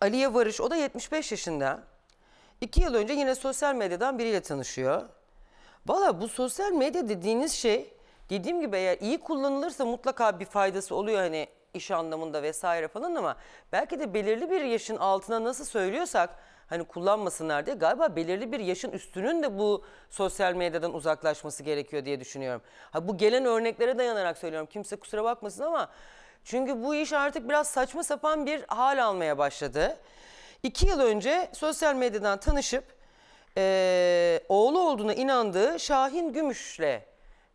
Aliye Varış o da 75 yaşında. İki yıl önce yine sosyal medyadan biriyle tanışıyor. Valla bu sosyal medya dediğiniz şey dediğim gibi eğer iyi kullanılırsa mutlaka bir faydası oluyor hani iş anlamında vesaire falan ama belki de belirli bir yaşın altına nasıl söylüyorsak hani kullanmasınlar diye galiba belirli bir yaşın üstünün de bu sosyal medyadan uzaklaşması gerekiyor diye düşünüyorum. Ha bu gelen örneklere dayanarak söylüyorum. Kimse kusura bakmasın ama çünkü bu iş artık biraz saçma sapan bir hal almaya başladı. İki yıl önce sosyal medyadan tanışıp e, oğlu olduğuna inandığı Şahin Gümüş'le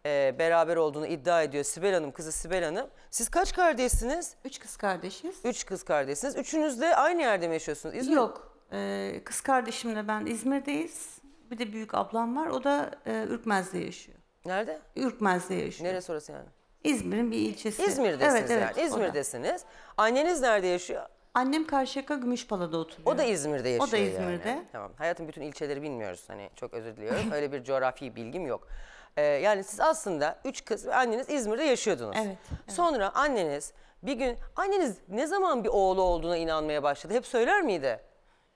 e, beraber olduğunu iddia ediyor Sibel Hanım, kızı Sibel Hanım. Siz kaç kardeşsiniz? Üç kız kardeşiz. Üç kız kardeşsiniz. Üçünüz de aynı yerde mi yaşıyorsunuz? İzmir. Yok. E, kız kardeşimle ben İzmir'deyiz. Bir de büyük ablam var. O da e, Ürkmez'de yaşıyor. Nerede? Ürkmez'de yaşıyor. Neresi orası yani? İzmir'in bir ilçesi. İzmir'desiniz evet, evet, yani. İzmir'desiniz. Anneniz nerede yaşıyor? Annem Karşıyaka Gümüşpala'da oturuyor. O da İzmir'de yaşıyor. O da İzmir'de. Yani. Tamam. Hayatın bütün ilçeleri bilmiyoruz. Hani çok özür diliyorum. Öyle bir coğrafi bilgim yok. Ee, yani siz aslında üç kız ve anneniz İzmir'de yaşıyordunuz. Evet, evet. Sonra anneniz bir gün anneniz ne zaman bir oğlu olduğuna inanmaya başladı? Hep söyler miydi?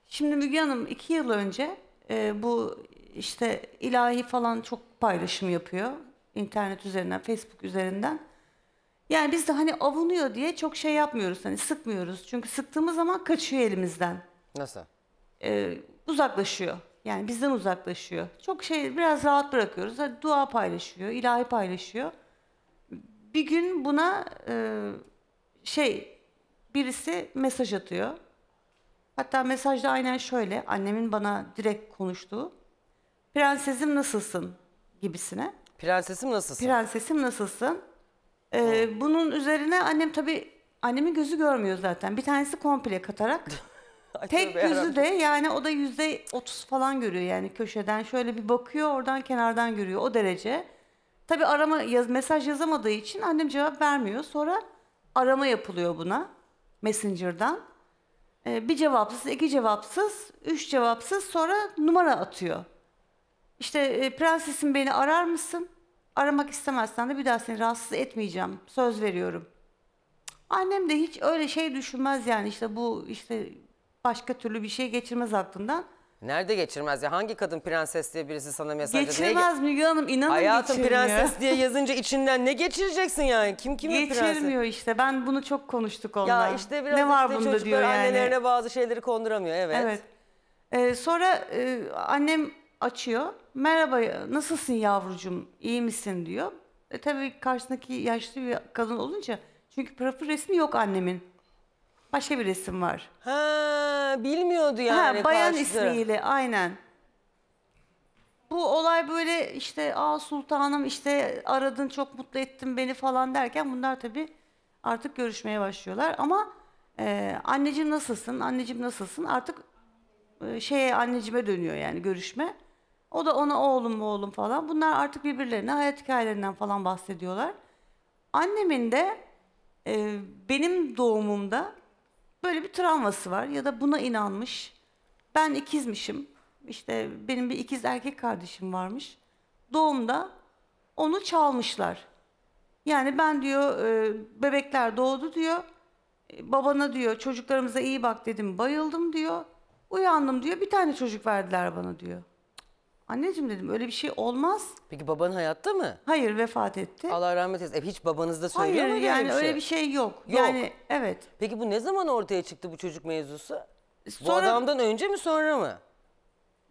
Şimdi Müge Hanım iki yıl önce e, bu işte ilahi falan çok paylaşım yapıyor internet üzerinden, Facebook üzerinden. Yani biz de hani avunuyor diye çok şey yapmıyoruz. Hani sıkmıyoruz. Çünkü sıktığımız zaman kaçıyor elimizden. Nasıl? Ee, uzaklaşıyor. Yani bizden uzaklaşıyor. Çok şey biraz rahat bırakıyoruz. Hani dua paylaşıyor, ilahi paylaşıyor. Bir gün buna e, şey birisi mesaj atıyor. Hatta mesajda aynen şöyle annemin bana direkt konuştuğu prensesim nasılsın gibisine. Prensesim nasılsın? Prensesim nasılsın? Ee, bunun üzerine annem tabii annemin gözü görmüyor zaten. Bir tanesi komple katarak. Tek tövbe gözü de yani o da yüzde otuz falan görüyor yani köşeden şöyle bir bakıyor oradan kenardan görüyor o derece. Tabi arama yaz, mesaj yazamadığı için annem cevap vermiyor. Sonra arama yapılıyor buna Messenger'dan. Ee, bir cevapsız, iki cevapsız, üç cevapsız sonra numara atıyor. İşte e, prensesim beni arar mısın? Aramak istemezsen de bir daha seni rahatsız etmeyeceğim. Söz veriyorum. Annem de hiç öyle şey düşünmez yani işte bu işte başka türlü bir şey geçirmez aklından. Nerede geçirmez ya? Hangi kadın prenses diye birisi sana mesaj atıyor? Geçirmez Müge Hanım inanın Hayatım geçirmiyor. prenses diye yazınca içinden ne geçireceksin yani? Kim kime Geçirmiyor prenses? Geçirmiyor işte ben bunu çok konuştuk onunla. Ya işte biraz ne var işte bunda diyor yani. annelerine bazı şeyleri konduramıyor evet. Evet. Ee, sonra e, annem açıyor merhaba nasılsın yavrucum iyi misin diyor. E tabii karşısındaki yaşlı bir kadın olunca çünkü profil resmi yok annemin. Başka bir resim var. Ha, bilmiyordu yani. Ha, bayan karşısı. ismiyle aynen. Bu olay böyle işte aa sultanım işte aradın çok mutlu ettin beni falan derken bunlar tabii artık görüşmeye başlıyorlar. Ama e, anneciğim nasılsın, anneciğim nasılsın artık e, şeye anneciğime dönüyor yani görüşme. O da ona oğlum mu oğlum falan. Bunlar artık birbirlerine hayat hikayelerinden falan bahsediyorlar. Annemin de e, benim doğumumda böyle bir travması var ya da buna inanmış. Ben ikizmişim. İşte benim bir ikiz erkek kardeşim varmış. Doğumda onu çalmışlar. Yani ben diyor e, bebekler doğdu diyor. E, babana diyor çocuklarımıza iyi bak dedim bayıldım diyor. Uyandım diyor bir tane çocuk verdiler bana diyor. Anneciğim dedim öyle bir şey olmaz. Peki baban hayatta mı? Hayır vefat etti. Allah rahmet eylesin. E, hiç babanız da söylüyor Hayır, mu? yani bir şey? öyle bir şey yok. yok. Yani evet. Peki bu ne zaman ortaya çıktı bu çocuk mevzusu? Sonra, bu adamdan önce mi sonra mı?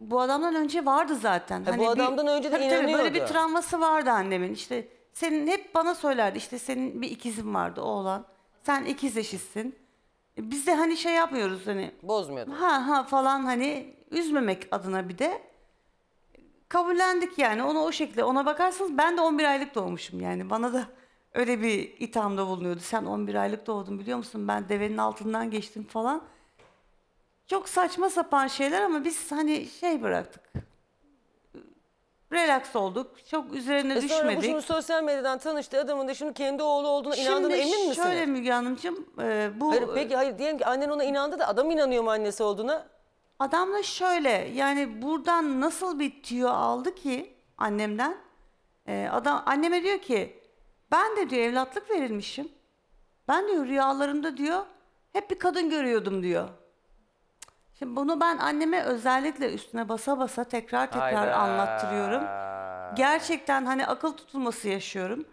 Bu adamdan önce vardı zaten. Ha, e, hani bu adamdan bir, önce de tabii, inanıyordu. böyle bir travması vardı annemin. İşte senin hep bana söylerdi işte senin bir ikizin vardı oğlan. Sen ikiz eşitsin. E, biz de hani şey yapmıyoruz hani. Bozmuyordu. Ha ha falan hani üzmemek adına bir de kabullendik yani. Onu o şekilde ona bakarsanız ben de 11 aylık doğmuşum yani. Bana da öyle bir ithamda bulunuyordu. Sen 11 aylık doğdun biliyor musun? Ben devenin altından geçtim falan. Çok saçma sapan şeyler ama biz hani şey bıraktık. Relax olduk. Çok üzerine e sonra bu şimdi sosyal medyadan tanıştı adamın da şimdi kendi oğlu olduğuna inandığına emin misin? şöyle Müge Hanımcığım e, bu... Hayır, peki hayır diyelim ki annen ona inandı da adam inanıyor mu annesi olduğuna? Adamla şöyle yani buradan nasıl bir tüyo aldı ki annemden? Ee, adam anneme diyor ki ben de diyor evlatlık verilmişim. Ben diyor rüyalarımda diyor hep bir kadın görüyordum diyor. Şimdi bunu ben anneme özellikle üstüne basa basa tekrar tekrar Hayda. anlattırıyorum. Gerçekten hani akıl tutulması yaşıyorum.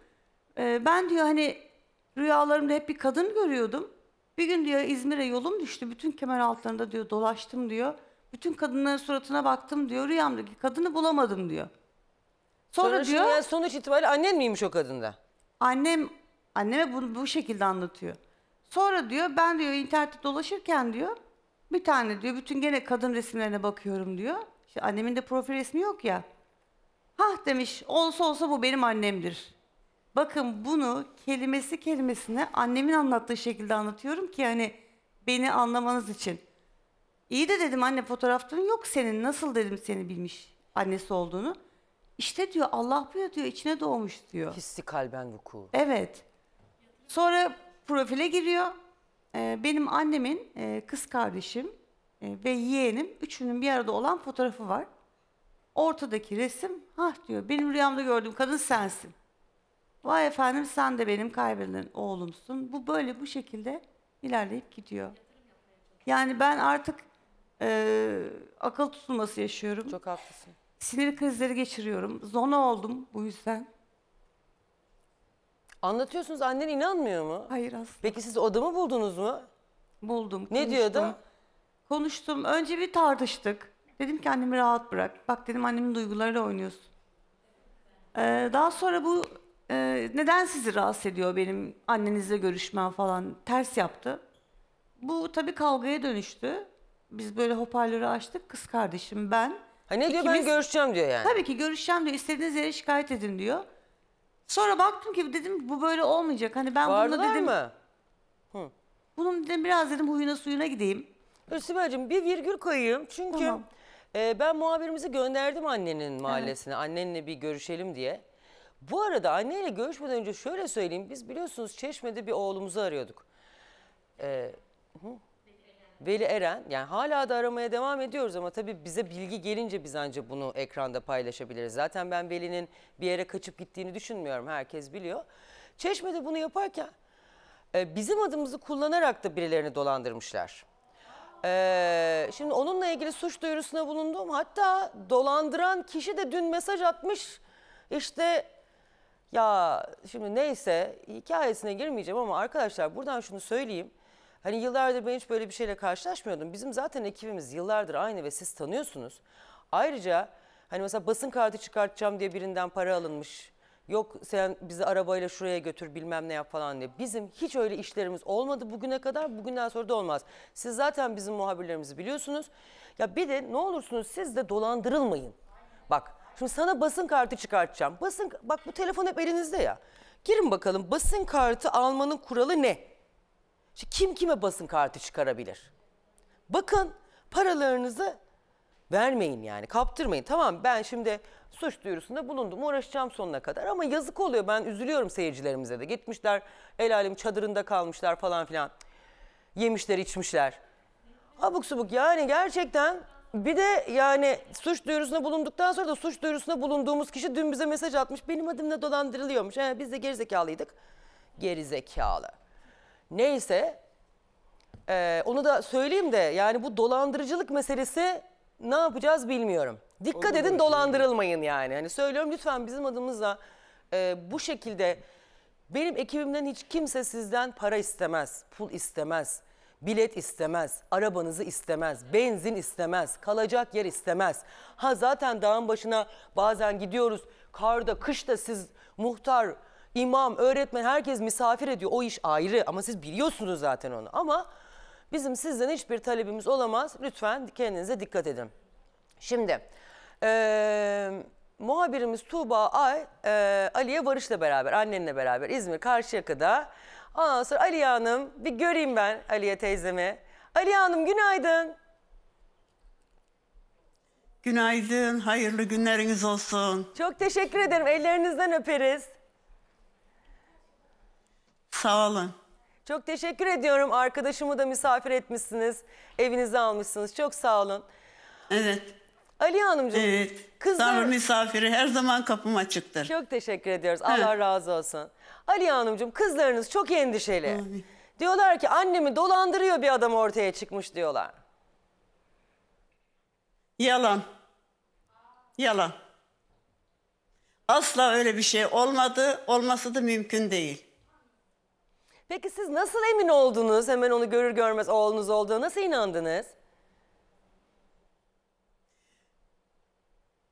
Ee, ben diyor hani rüyalarımda hep bir kadın görüyordum. Bir gün diyor İzmir'e yolum düştü. Bütün kemer altlarında diyor dolaştım diyor. Bütün kadınların suratına baktım diyor. Rüyamda ki kadını bulamadım diyor. Sonra, Sonra diyor şimdi sonuç itibariyle annen miymiş o kadında? annem anneme bunu bu şekilde anlatıyor. Sonra diyor ben diyor internette dolaşırken diyor bir tane diyor bütün gene kadın resimlerine bakıyorum diyor. İşte annemin de profil resmi yok ya. Hah demiş olsa olsa bu benim annemdir. Bakın bunu kelimesi kelimesine annemin anlattığı şekilde anlatıyorum ki hani beni anlamanız için. İyi de dedim anne fotoğrafların yok senin. Nasıl dedim seni bilmiş annesi olduğunu. İşte diyor Allah diyor diyor içine doğmuş diyor. Hissi kalben vuku. Evet. Sonra profile giriyor. Ee, benim annemin e, kız kardeşim e, ve yeğenim üçünün bir arada olan fotoğrafı var. Ortadaki resim ha diyor benim rüyamda gördüğüm kadın sensin. Vay efendim sen de benim kaybedilen oğlumsun. Bu böyle bu şekilde ilerleyip gidiyor. Yani ben artık e, akıl tutulması yaşıyorum. Çok haklısın. Sinir krizleri geçiriyorum. Zona oldum bu yüzden. Anlatıyorsunuz annen inanmıyor mu? Hayır aslında. Peki siz adamı buldunuz mu? Buldum. Ne konuştum. diyordu? Konuştum. Önce bir tartıştık. Dedim ki annemi rahat bırak. Bak dedim annemin duygularıyla oynuyorsun. Ee, daha sonra bu ee, neden sizi rahatsız ediyor benim annenizle görüşmem falan ters yaptı. Bu tabii kavgaya dönüştü. Biz böyle hoparlörü açtık. Kız kardeşim ben. Ha ne diyor ben görüşeceğim diyor yani. Tabii ki görüşeceğim diyor. İstediğiniz yere şikayet edin diyor. Sonra baktım ki dedim bu böyle olmayacak. Hani ben bunu Vardılar dedim. mı? Bunun dedim biraz dedim huyuna suyuna gideyim. Hüsnü'cüğüm bir virgül koyayım çünkü Tamam. e, ben muhabirimizi gönderdim annenin mahallesine. Annenle bir görüşelim diye. Bu arada anneyle görüşmeden önce şöyle söyleyeyim. Biz biliyorsunuz Çeşme'de bir oğlumuzu arıyorduk. Ee, hı? Veli Eren yani hala da aramaya devam ediyoruz ama tabii bize bilgi gelince biz ancak bunu ekranda paylaşabiliriz. Zaten ben Veli'nin bir yere kaçıp gittiğini düşünmüyorum herkes biliyor. Çeşme'de bunu yaparken e, bizim adımızı kullanarak da birilerini dolandırmışlar. Ee, şimdi onunla ilgili suç duyurusuna bulundum. Hatta dolandıran kişi de dün mesaj atmış. İşte ya şimdi neyse hikayesine girmeyeceğim ama arkadaşlar buradan şunu söyleyeyim. Hani yıllardır ben hiç böyle bir şeyle karşılaşmıyordum. Bizim zaten ekibimiz yıllardır aynı ve siz tanıyorsunuz. Ayrıca hani mesela basın kartı çıkartacağım diye birinden para alınmış. Yok sen bizi arabayla şuraya götür bilmem ne yap falan diye. Bizim hiç öyle işlerimiz olmadı bugüne kadar. Bugünden sonra da olmaz. Siz zaten bizim muhabirlerimizi biliyorsunuz. Ya bir de ne olursunuz siz de dolandırılmayın. Bak Şimdi sana basın kartı çıkartacağım. Basın bak bu telefon hep elinizde ya. Girin bakalım basın kartı almanın kuralı ne? İşte kim kime basın kartı çıkarabilir? Bakın paralarınızı vermeyin yani kaptırmayın. Tamam ben şimdi suç duyurusunda bulundum uğraşacağım sonuna kadar ama yazık oluyor ben üzülüyorum seyircilerimize de. Gitmişler el alem çadırında kalmışlar falan filan. Yemişler içmişler. Abuk subuk yani gerçekten bir de yani suç duyurusuna bulunduktan sonra da suç duyurusuna bulunduğumuz kişi dün bize mesaj atmış. Benim adımla dolandırılıyormuş. He, biz de gerizekalıydık. Gerizekalı. Neyse. Ee, onu da söyleyeyim de yani bu dolandırıcılık meselesi ne yapacağız bilmiyorum. Dikkat Olur, edin dolandırılmayın yani. Hani söylüyorum lütfen bizim adımızla e, bu şekilde benim ekibimden hiç kimse sizden para istemez, pul istemez. Bilet istemez, arabanızı istemez, benzin istemez, kalacak yer istemez. Ha zaten dağın başına bazen gidiyoruz. Karda, kışta siz muhtar, imam, öğretmen herkes misafir ediyor. O iş ayrı ama siz biliyorsunuz zaten onu. Ama bizim sizden hiçbir talebimiz olamaz. Lütfen kendinize dikkat edin. Şimdi ee, muhabirimiz Tuğba Ay e, Ali'ye Barış'la beraber, annenle beraber İzmir Karşıyaka'da Ondan sonra Aliye Hanım bir göreyim ben Aliye teyzemi. Aliye Hanım günaydın. Günaydın, hayırlı günleriniz olsun. Çok teşekkür ederim. Ellerinizden öperiz. Sağ olun. Çok teşekkür ediyorum. Arkadaşımı da misafir etmişsiniz. Evinize almışsınız. Çok sağ olun. Evet. Ali Hanımcığım. Evet. Kızlar... Davet misafiri her zaman kapım açıktır. Çok teşekkür ediyoruz. Allah razı olsun. Aliye Hanımcığım kızlarınız çok endişeli. Abi. Diyorlar ki annemi dolandırıyor bir adam ortaya çıkmış diyorlar. Yalan. Yalan. Asla öyle bir şey olmadı. Olması da mümkün değil. Peki siz nasıl emin oldunuz? Hemen onu görür görmez oğlunuz olduğu nasıl inandınız?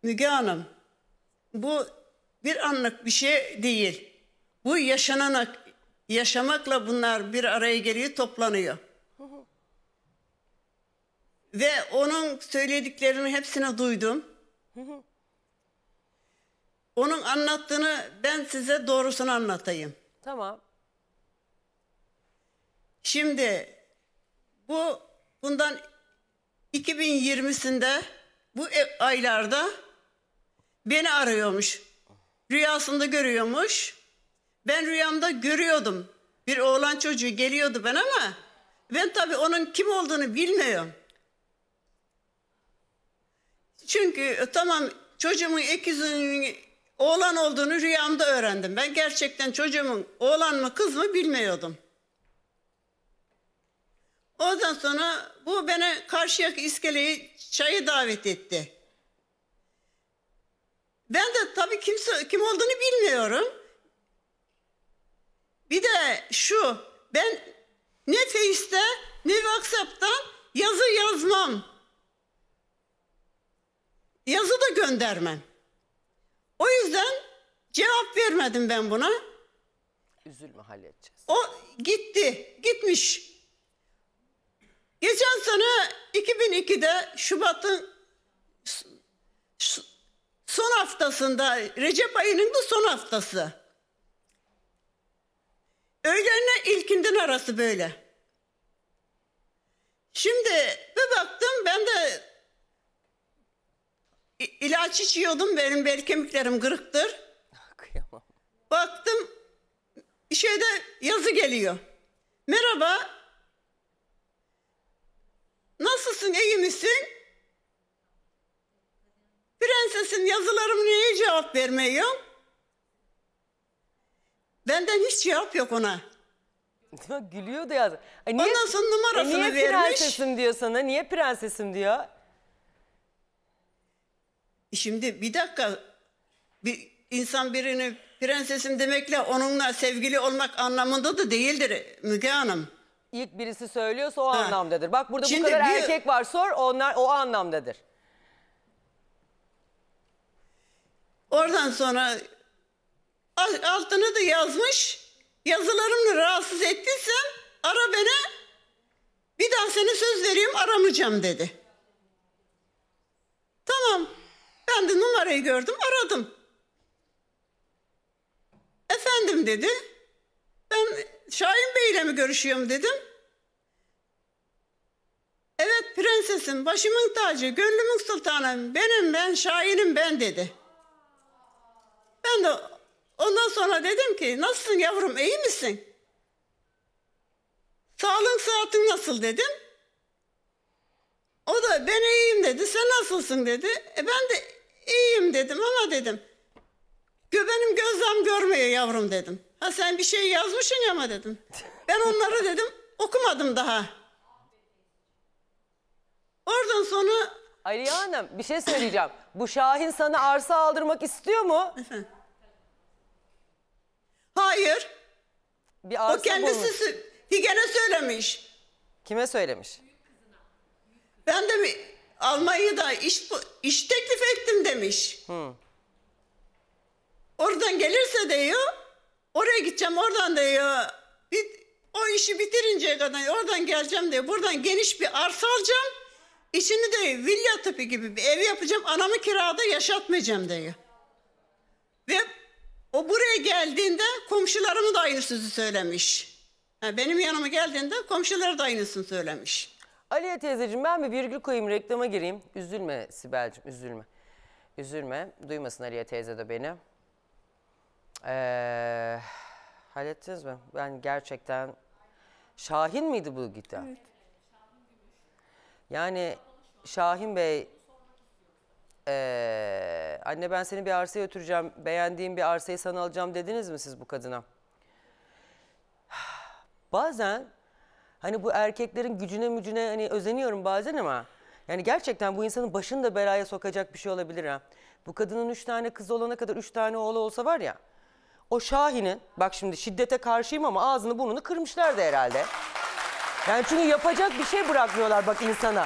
Müge Hanım, bu bir anlık bir şey değil. Bu yaşananak, yaşamakla bunlar bir araya geliyor, toplanıyor. Ve onun söylediklerini hepsini duydum. Onun anlattığını ben size doğrusunu anlatayım. Tamam. Şimdi bu bundan 2020'sinde bu e, aylarda beni arıyormuş. Rüyasında görüyormuş. Ben rüyamda görüyordum. Bir oğlan çocuğu geliyordu ben ama ben tabii onun kim olduğunu bilmiyorum. Çünkü e, tamam çocuğumun ikizinin oğlan olduğunu rüyamda öğrendim. Ben gerçekten çocuğumun oğlan mı kız mı bilmiyordum. Ondan sonra bu beni karşıya iskeleyi çayı davet etti. Ben de tabii kimse, kim olduğunu bilmiyorum. Bir de şu ben ne Face'te ne WhatsApp'tan yazı yazmam. Yazı da göndermem. O yüzden cevap vermedim ben buna. Üzülme halledeceğiz. O gitti, gitmiş. Geçen sene 2002'de Şubat'ın son haftasında Recep ayının da son haftası. Öğlenle ilkinden arası böyle. Şimdi bir baktım ben de ilaç içiyordum benim bel kemiklerim kırıktır. Kıyamam. Baktım şeyde yazı geliyor. Merhaba. Nasılsın iyi misin? Prensesin yazılarım niye cevap vermiyor? Benden hiç cevap yok ona. Bak Gülüyordu ya. Ay niye, Ondan sonra e numarasını niye vermiş. Niye prensesim diyor sana? Niye prensesim diyor? Şimdi bir dakika bir insan birini prensesim demekle onunla sevgili olmak anlamında da değildir Müge Hanım. İlk birisi söylüyorsa o anlamdadır. Bak burada Şimdi bu kadar bir- erkek var sor onlar o anlamdadır. Oradan sonra altına da yazmış. Yazılarımla rahatsız ettiysem ara beni. Bir daha seni söz veriyorum aramayacağım dedi. Tamam. Ben de numarayı gördüm aradım. Efendim dedi. Ben Şahin Bey ile mi görüşüyorum dedim. Evet prensesim, başımın tacı, gönlümün sultanım, benim ben, Şahin'im ben dedi. Ben de Ondan sonra dedim ki nasılsın yavrum iyi misin? Sağlığın saatin nasıl dedim. O da ben iyiyim dedi. Sen nasılsın dedi. E ben de iyiyim dedim ama dedim. Benim gözlem görmüyor yavrum dedim. Ha sen bir şey yazmışsın ama dedim. Ben onları dedim okumadım daha. Oradan sonra Aliye Hanım bir şey söyleyeceğim. Bu Şahin sana arsa aldırmak istiyor mu? Efendim? Hayır. Bir o arsa kendisi higene söylemiş. Kime söylemiş? Ben de mi Almanya'da iş, bu- iş teklif ettim demiş. Oradan gelirse diyor, oraya gideceğim oradan diyor. Bir, o işi bitirinceye kadar oradan geleceğim diyor. Buradan geniş bir arsa alacağım. İçini de villa tipi gibi bir ev yapacağım. Anamı kirada yaşatmayacağım diyor. Ve o buraya geldiğinde komşularımı da aynısını söylemiş. Ha, benim yanıma geldiğinde komşuları da aynısını söylemiş. Aliye teyzeciğim ben bir virgül koyayım reklama gireyim. Üzülme Sibel'cim üzülme. Üzülme. Duymasın Aliye teyze de beni. Ee, hallettiniz mi? Ben gerçekten... Şahin miydi bu gitar? Evet. Yani Şahin Bey ee, anne ben seni bir arsaya götüreceğim, beğendiğim bir arsayı sana alacağım dediniz mi siz bu kadına? Bazen hani bu erkeklerin gücüne mücüne hani özeniyorum bazen ama yani gerçekten bu insanın başını da belaya sokacak bir şey olabilir ha. Bu kadının üç tane kızı olana kadar üç tane oğlu olsa var ya o Şahin'in bak şimdi şiddete karşıyım ama ağzını burnunu kırmışlardı herhalde. Yani çünkü yapacak bir şey bırakmıyorlar bak insana.